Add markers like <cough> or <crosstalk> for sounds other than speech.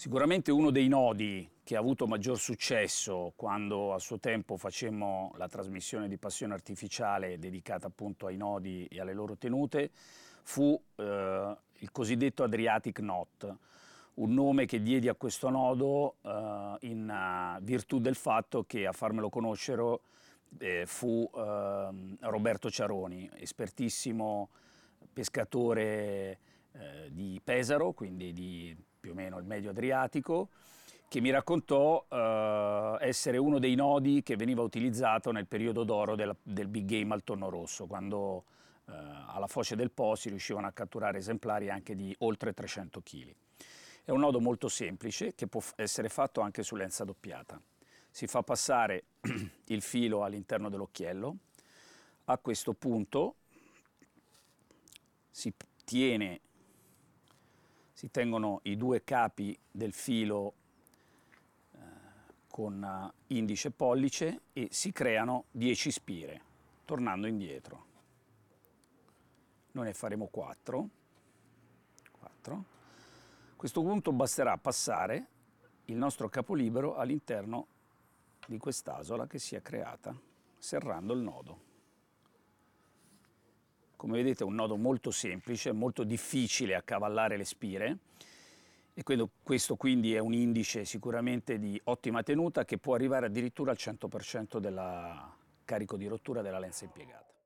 Sicuramente uno dei nodi che ha avuto maggior successo quando a suo tempo facemmo la trasmissione di Passione Artificiale dedicata appunto ai nodi e alle loro tenute fu eh, il cosiddetto Adriatic Knot, un nome che diedi a questo nodo eh, in eh, virtù del fatto che a farmelo conoscere eh, fu ehm, Roberto Ciaroni, espertissimo pescatore eh, di Pesaro, quindi di più o meno il medio Adriatico, che mi raccontò eh, essere uno dei nodi che veniva utilizzato nel periodo d'oro del, del big game al tonno rosso, quando eh, alla foce del Po si riuscivano a catturare esemplari anche di oltre 300 kg. È un nodo molto semplice che può essere fatto anche su lenza doppiata. Si fa passare <clears throat> il filo all'interno dell'occhiello, a questo punto si tiene si tengono i due capi del filo eh, con eh, indice e pollice e si creano 10 spire, tornando indietro. Noi ne faremo 4. 4. A questo punto basterà passare il nostro capolibero all'interno di quest'asola che si è creata, serrando il nodo. Come vedete è un nodo molto semplice, molto difficile accavallare le spire e questo quindi è un indice sicuramente di ottima tenuta che può arrivare addirittura al 100% del carico di rottura della lenza impiegata.